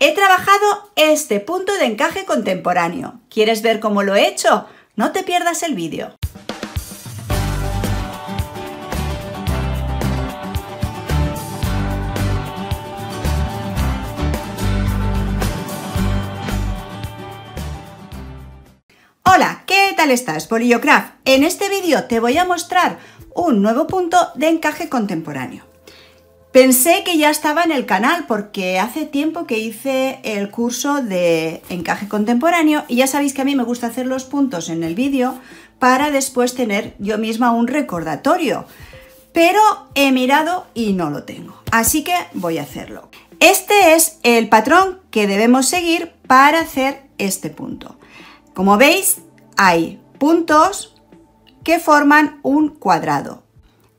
He trabajado este punto de encaje contemporáneo. ¿Quieres ver cómo lo he hecho? No te pierdas el vídeo. Hola, ¿qué tal estás, Craft. En este vídeo te voy a mostrar un nuevo punto de encaje contemporáneo. Pensé que ya estaba en el canal porque hace tiempo que hice el curso de encaje contemporáneo y ya sabéis que a mí me gusta hacer los puntos en el vídeo para después tener yo misma un recordatorio. Pero he mirado y no lo tengo, así que voy a hacerlo. Este es el patrón que debemos seguir para hacer este punto. Como veis, hay puntos que forman un cuadrado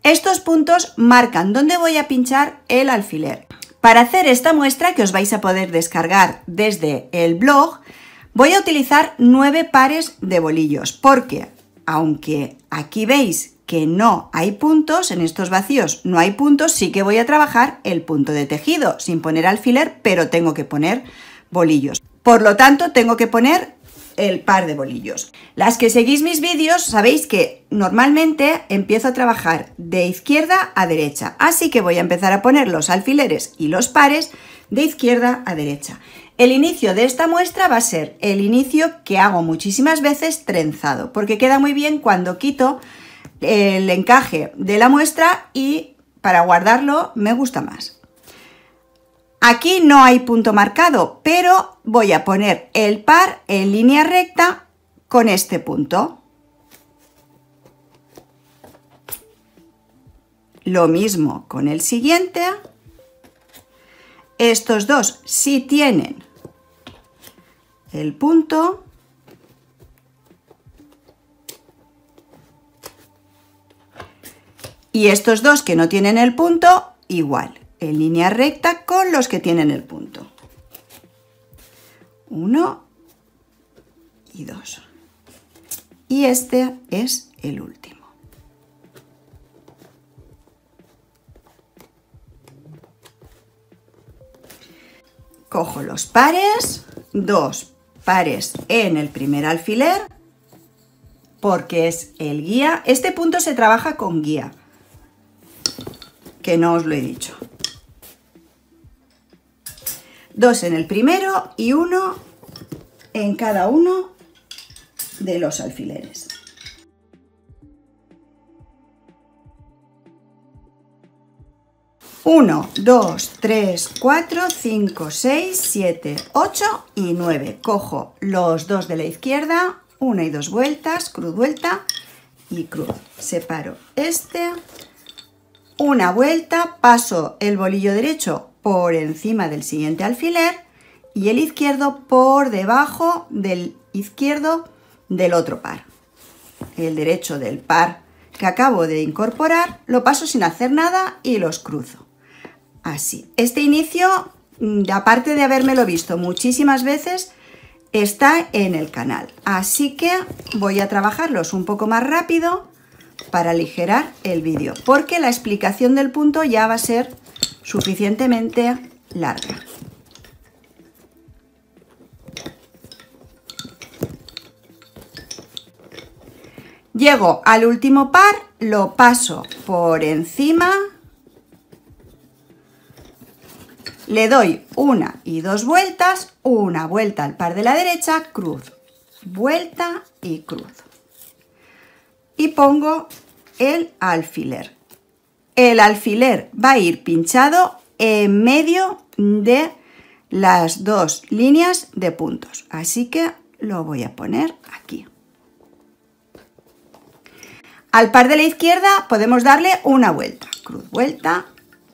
estos puntos marcan dónde voy a pinchar el alfiler. Para hacer esta muestra que os vais a poder descargar desde el blog, voy a utilizar nueve pares de bolillos porque aunque aquí veis que no hay puntos, en estos vacíos no hay puntos, sí que voy a trabajar el punto de tejido sin poner alfiler, pero tengo que poner bolillos. Por lo tanto, tengo que poner el par de bolillos. Las que seguís mis vídeos sabéis que normalmente empiezo a trabajar de izquierda a derecha, así que voy a empezar a poner los alfileres y los pares de izquierda a derecha. El inicio de esta muestra va a ser el inicio que hago muchísimas veces trenzado, porque queda muy bien cuando quito el encaje de la muestra y para guardarlo me gusta más. Aquí no hay punto marcado, pero voy a poner el par en línea recta con este punto. Lo mismo con el siguiente. Estos dos sí tienen el punto. Y estos dos que no tienen el punto, igual, en línea recta con los que tienen el punto. Uno y dos. Y este es el último. cojo los pares, dos pares en el primer alfiler, porque es el guía. Este punto se trabaja con guía, que no os lo he dicho. Dos en el primero y uno en cada uno de los alfileres. 1, 2, 3, 4, 5, 6, 7, 8 y 9. Cojo los dos de la izquierda, una y dos vueltas, cruz, vuelta y cruz. Separo este, una vuelta, paso el bolillo derecho por encima del siguiente alfiler y el izquierdo por debajo del izquierdo del otro par. El derecho del par que acabo de incorporar lo paso sin hacer nada y los cruzo así. Este inicio, mm, aparte de habérmelo visto muchísimas veces, está en el canal. Así que voy a trabajarlos un poco más rápido para aligerar el vídeo, porque la explicación del punto ya va a ser suficientemente larga. Llego al último par, lo paso por encima Le doy una y dos vueltas, una vuelta al par de la derecha, cruz, vuelta y cruz. Y pongo el alfiler. El alfiler va a ir pinchado en medio de las dos líneas de puntos. Así que lo voy a poner aquí. Al par de la izquierda podemos darle una vuelta, cruz, vuelta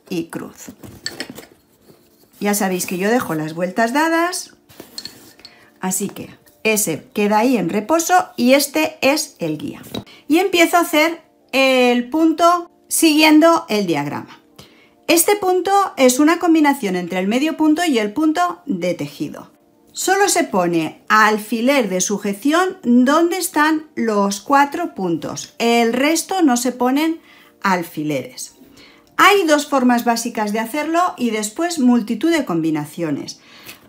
y cruz. Ya sabéis que yo dejo las vueltas dadas, así que ese queda ahí en reposo y este es el guía. Y empiezo a hacer el punto siguiendo el diagrama. Este punto es una combinación entre el medio punto y el punto de tejido. Solo se pone alfiler de sujeción donde están los cuatro puntos. El resto no se ponen alfileres. Hay dos formas básicas de hacerlo y después multitud de combinaciones.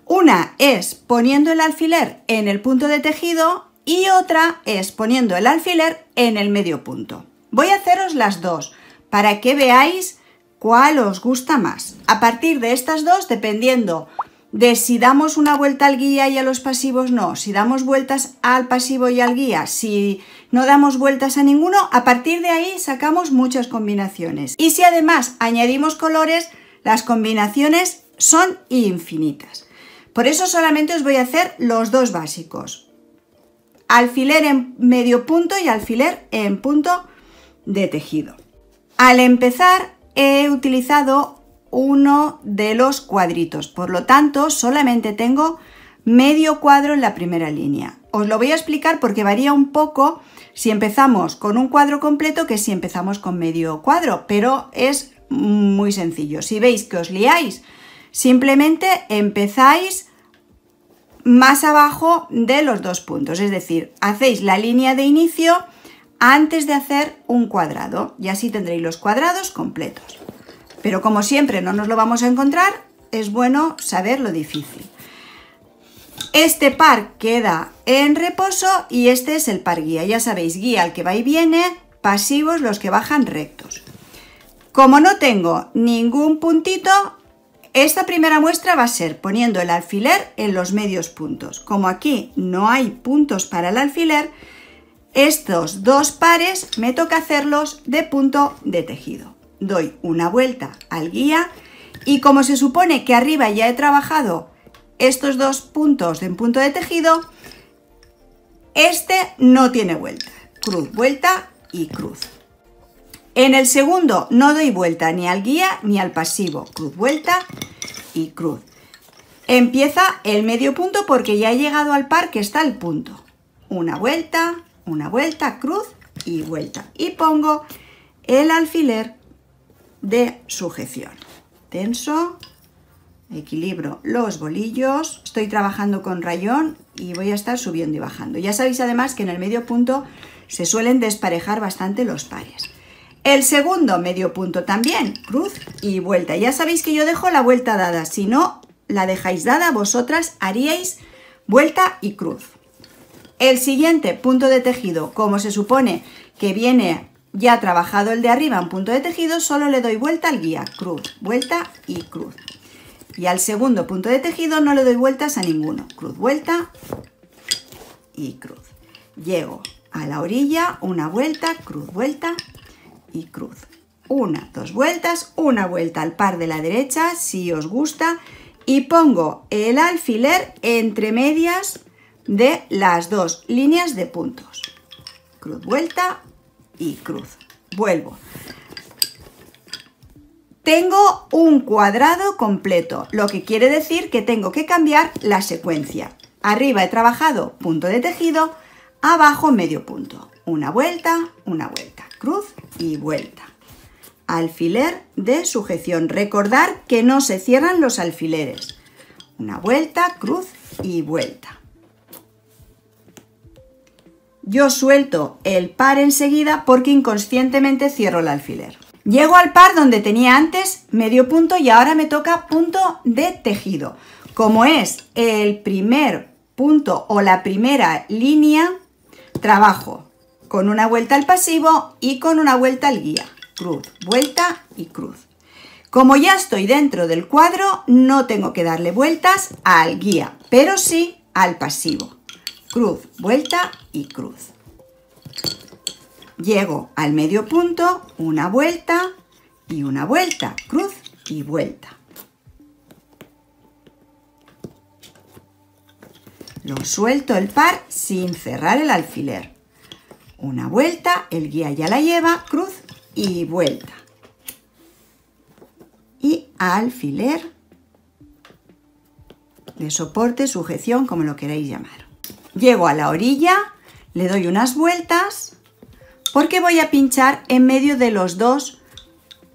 Una es poniendo el alfiler en el punto de tejido y otra es poniendo el alfiler en el medio punto. Voy a haceros las dos para que veáis cuál os gusta más. A partir de estas dos, dependiendo de si damos una vuelta al guía y a los pasivos, no. Si damos vueltas al pasivo y al guía, si no damos vueltas a ninguno, a partir de ahí sacamos muchas combinaciones. Y si además añadimos colores, las combinaciones son infinitas. Por eso solamente os voy a hacer los dos básicos. Alfiler en medio punto y alfiler en punto de tejido. Al empezar he utilizado uno de los cuadritos. Por lo tanto, solamente tengo medio cuadro en la primera línea. Os lo voy a explicar porque varía un poco si empezamos con un cuadro completo que si empezamos con medio cuadro, pero es muy sencillo. Si veis que os liáis, simplemente empezáis más abajo de los dos puntos, es decir, hacéis la línea de inicio antes de hacer un cuadrado y así tendréis los cuadrados completos. Pero como siempre no nos lo vamos a encontrar, es bueno saber lo difícil. Este par queda en reposo y este es el par guía. Ya sabéis, guía al que va y viene, pasivos los que bajan rectos. Como no tengo ningún puntito, esta primera muestra va a ser poniendo el alfiler en los medios puntos. Como aquí no hay puntos para el alfiler, estos dos pares me toca hacerlos de punto de tejido doy una vuelta al guía y como se supone que arriba ya he trabajado estos dos puntos en punto de tejido, este no tiene vuelta. Cruz, vuelta y cruz. En el segundo no doy vuelta ni al guía ni al pasivo. Cruz, vuelta y cruz. Empieza el medio punto porque ya he llegado al par que está el punto. Una vuelta, una vuelta, cruz y vuelta. Y pongo el alfiler de sujeción. Tenso, equilibro los bolillos, estoy trabajando con rayón y voy a estar subiendo y bajando. Ya sabéis además que en el medio punto se suelen desparejar bastante los pares. El segundo medio punto también, cruz y vuelta. Ya sabéis que yo dejo la vuelta dada, si no la dejáis dada, vosotras haríais vuelta y cruz. El siguiente punto de tejido, como se supone que viene ya trabajado el de arriba en punto de tejido, solo le doy vuelta al guía, cruz, vuelta y cruz. Y al segundo punto de tejido no le doy vueltas a ninguno, cruz, vuelta y cruz. Llego a la orilla, una vuelta, cruz, vuelta y cruz. Una, dos vueltas, una vuelta al par de la derecha, si os gusta, y pongo el alfiler entre medias de las dos líneas de puntos. Cruz, vuelta y cruz. Vuelvo. Tengo un cuadrado completo, lo que quiere decir que tengo que cambiar la secuencia. Arriba he trabajado punto de tejido, abajo medio punto. Una vuelta, una vuelta, cruz y vuelta. Alfiler de sujeción. Recordar que no se cierran los alfileres. Una vuelta, cruz y vuelta. Yo suelto el par enseguida porque inconscientemente cierro el alfiler. Llego al par donde tenía antes medio punto y ahora me toca punto de tejido. Como es el primer punto o la primera línea, trabajo con una vuelta al pasivo y con una vuelta al guía. Cruz, vuelta y cruz. Como ya estoy dentro del cuadro, no tengo que darle vueltas al guía, pero sí al pasivo cruz, vuelta y cruz. Llego al medio punto, una vuelta y una vuelta, cruz y vuelta. Lo suelto el par sin cerrar el alfiler. Una vuelta, el guía ya la lleva, cruz y vuelta. Y alfiler de soporte, sujeción, como lo queráis llamar. Llego a la orilla, le doy unas vueltas, porque voy a pinchar en medio de los dos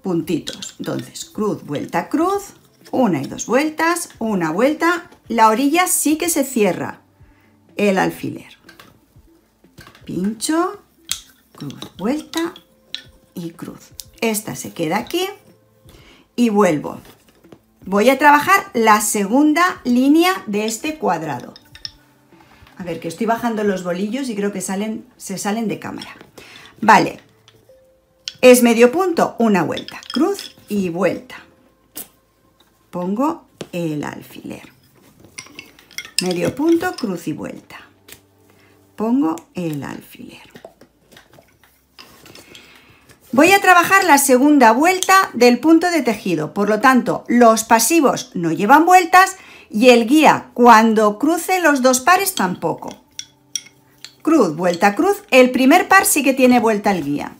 puntitos. Entonces, cruz, vuelta, cruz, una y dos vueltas, una vuelta, la orilla sí que se cierra el alfiler. Pincho, cruz, vuelta y cruz. Esta se queda aquí y vuelvo. Voy a trabajar la segunda línea de este cuadrado. A ver, que estoy bajando los bolillos y creo que salen, se salen de cámara. Vale, es medio punto, una vuelta, cruz y vuelta. Pongo el alfiler. Medio punto, cruz y vuelta. Pongo el alfiler. Voy a trabajar la segunda vuelta del punto de tejido, por lo tanto, los pasivos no llevan vueltas, y el guía, cuando cruce los dos pares, tampoco. Cruz, vuelta, cruz. El primer par sí que tiene vuelta el guía.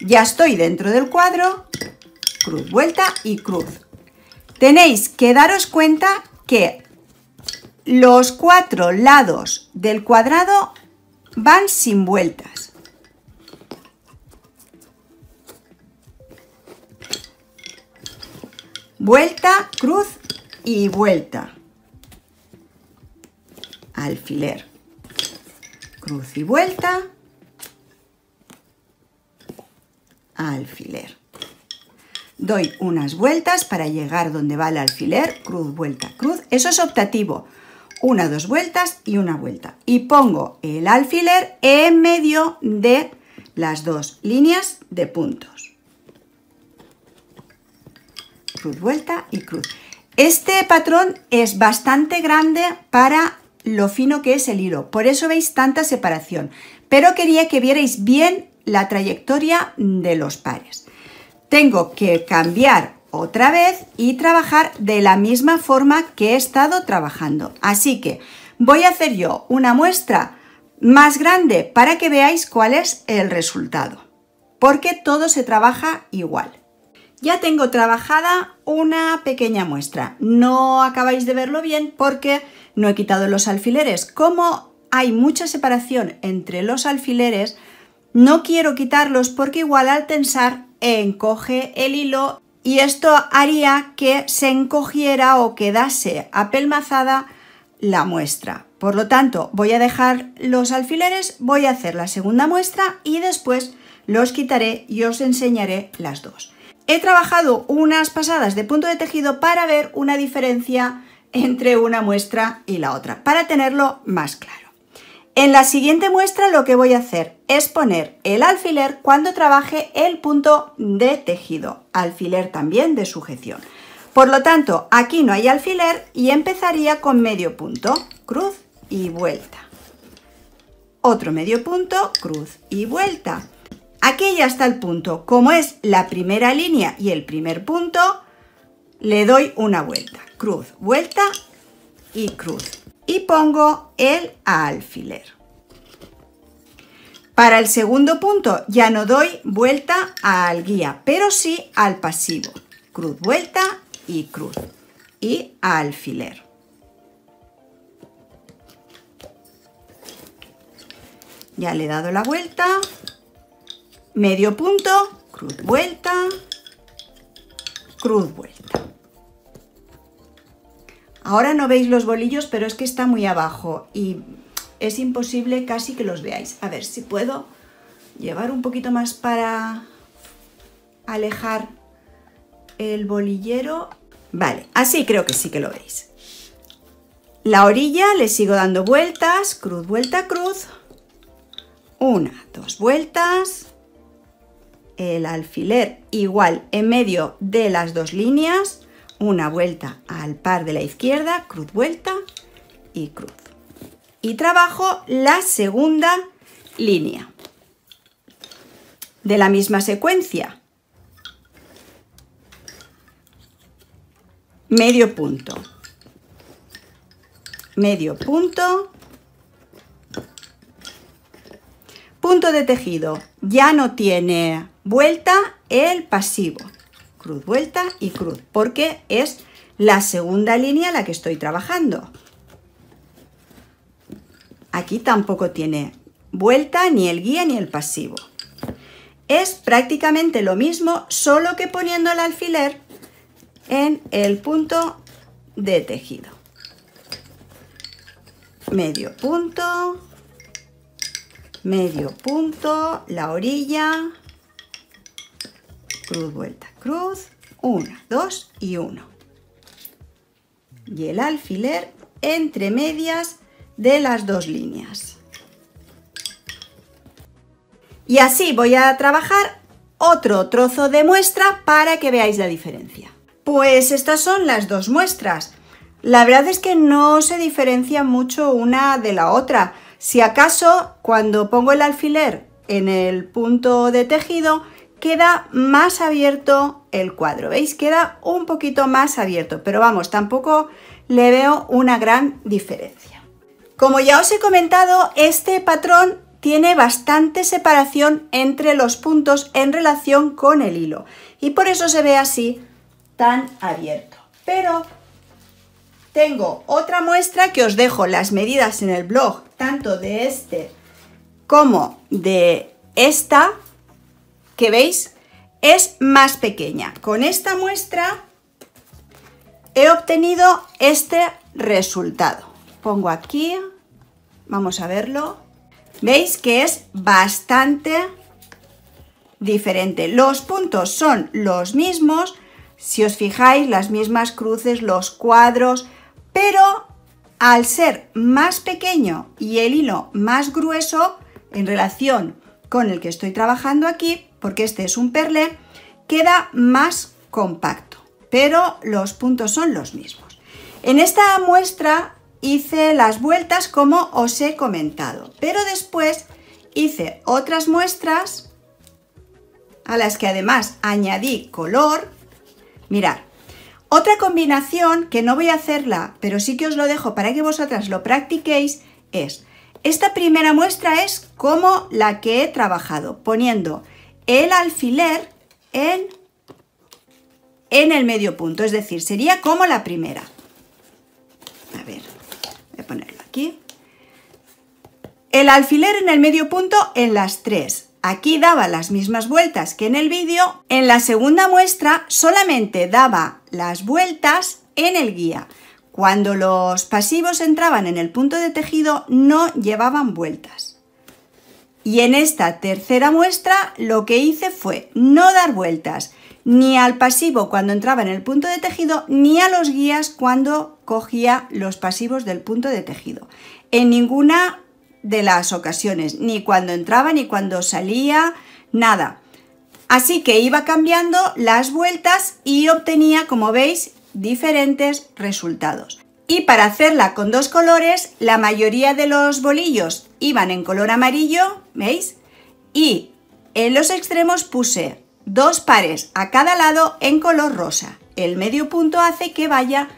Ya estoy dentro del cuadro. Cruz, vuelta y cruz. Tenéis que daros cuenta que los cuatro lados del cuadrado van sin vueltas. Vuelta, cruz y vuelta. Alfiler. Cruz y vuelta. Alfiler. Doy unas vueltas para llegar donde va el alfiler, cruz, vuelta, cruz. Eso es optativo. Una, dos vueltas y una vuelta. Y pongo el alfiler en medio de las dos líneas de puntos. Cruz, vuelta y cruz. Este patrón es bastante grande para lo fino que es el hilo, por eso veis tanta separación, pero quería que vierais bien la trayectoria de los pares. Tengo que cambiar otra vez y trabajar de la misma forma que he estado trabajando. Así que voy a hacer yo una muestra más grande para que veáis cuál es el resultado, porque todo se trabaja igual. Ya tengo trabajada una pequeña muestra. No acabáis de verlo bien porque no he quitado los alfileres. Como hay mucha separación entre los alfileres, no quiero quitarlos porque igual al tensar encoge el hilo y esto haría que se encogiera o quedase apelmazada la muestra. Por lo tanto, voy a dejar los alfileres, voy a hacer la segunda muestra y después los quitaré y os enseñaré las dos he trabajado unas pasadas de punto de tejido para ver una diferencia entre una muestra y la otra, para tenerlo más claro. En la siguiente muestra lo que voy a hacer es poner el alfiler cuando trabaje el punto de tejido, alfiler también de sujeción. Por lo tanto, aquí no hay alfiler y empezaría con medio punto, cruz y vuelta. Otro medio punto, cruz y vuelta. Aquí ya está el punto. Como es la primera línea y el primer punto, le doy una vuelta. Cruz, vuelta y cruz. Y pongo el alfiler. Para el segundo punto ya no doy vuelta al guía, pero sí al pasivo. Cruz, vuelta y cruz. Y alfiler. Ya le he dado la vuelta medio punto, cruz vuelta, cruz vuelta. Ahora no veis los bolillos, pero es que está muy abajo y es imposible casi que los veáis. A ver si puedo llevar un poquito más para alejar el bolillero. Vale, así creo que sí que lo veis. La orilla le sigo dando vueltas, cruz, vuelta, cruz. Una, dos vueltas el alfiler igual en medio de las dos líneas, una vuelta al par de la izquierda, cruz vuelta y cruz. Y trabajo la segunda línea de la misma secuencia. Medio punto. Medio punto. Punto de tejido. Ya no tiene vuelta el pasivo. Cruz, vuelta y cruz, porque es la segunda línea la que estoy trabajando. Aquí tampoco tiene vuelta ni el guía ni el pasivo. Es prácticamente lo mismo, solo que poniendo el alfiler en el punto de tejido. Medio punto, medio punto, la orilla, cruz, vuelta, cruz, 1, 2, y 1 Y el alfiler entre medias de las dos líneas. Y así voy a trabajar otro trozo de muestra para que veáis la diferencia. Pues estas son las dos muestras. La verdad es que no se diferencia mucho una de la otra. Si acaso, cuando pongo el alfiler en el punto de tejido, queda más abierto el cuadro, ¿veis? Queda un poquito más abierto, pero vamos, tampoco le veo una gran diferencia. Como ya os he comentado, este patrón tiene bastante separación entre los puntos en relación con el hilo y por eso se ve así tan abierto. Pero tengo otra muestra que os dejo las medidas en el blog, tanto de este como de esta, que veis es más pequeña. Con esta muestra he obtenido este resultado. Pongo aquí, vamos a verlo. Veis que es bastante diferente. Los puntos son los mismos, si os fijáis, las mismas cruces, los cuadros, pero al ser más pequeño y el hilo más grueso en relación con el que estoy trabajando aquí, porque este es un perlé, queda más compacto, pero los puntos son los mismos. En esta muestra hice las vueltas como os he comentado, pero después hice otras muestras a las que además añadí color. Mirad, otra combinación que no voy a hacerla, pero sí que os lo dejo para que vosotras lo practiquéis, es esta primera muestra es como la que he trabajado, poniendo el alfiler en, en el medio punto. Es decir, sería como la primera. A ver, voy a ponerlo aquí. El alfiler en el medio punto en las tres. Aquí daba las mismas vueltas que en el vídeo. En la segunda muestra solamente daba las vueltas en el guía. Cuando los pasivos entraban en el punto de tejido no llevaban vueltas. Y en esta tercera muestra lo que hice fue no dar vueltas ni al pasivo cuando entraba en el punto de tejido ni a los guías cuando cogía los pasivos del punto de tejido. En ninguna de las ocasiones, ni cuando entraba ni cuando salía, nada. Así que iba cambiando las vueltas y obtenía, como veis, diferentes resultados. Y para hacerla con dos colores, la mayoría de los bolillos iban en color amarillo, ¿veis? Y en los extremos puse dos pares a cada lado en color rosa. El medio punto hace que vaya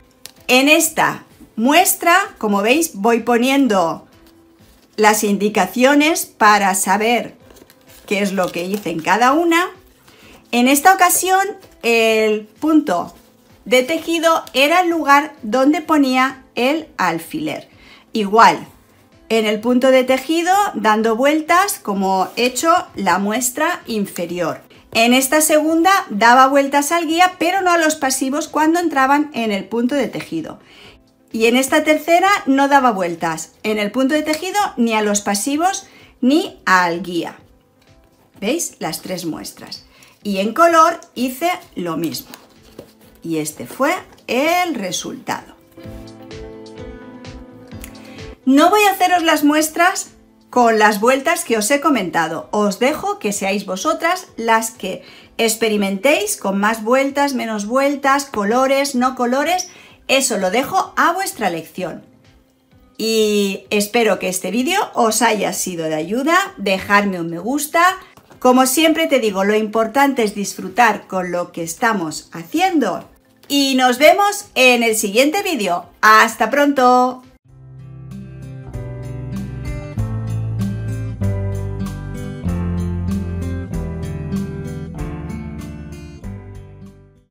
en esta muestra. Como veis, voy poniendo las indicaciones para saber qué es lo que hice en cada una. En esta ocasión, el punto de tejido era el lugar donde ponía el alfiler. Igual, en el punto de tejido dando vueltas como he hecho la muestra inferior. En esta segunda daba vueltas al guía pero no a los pasivos cuando entraban en el punto de tejido. Y en esta tercera no daba vueltas en el punto de tejido ni a los pasivos ni al guía. ¿Veis? Las tres muestras. Y en color hice lo mismo. Y este fue el resultado. No voy a haceros las muestras con las vueltas que os he comentado. Os dejo que seáis vosotras las que experimentéis con más vueltas, menos vueltas, colores, no colores. Eso lo dejo a vuestra lección. Y espero que este vídeo os haya sido de ayuda. Dejadme un me gusta. Como siempre te digo, lo importante es disfrutar con lo que estamos haciendo y nos vemos en el siguiente vídeo. ¡Hasta pronto!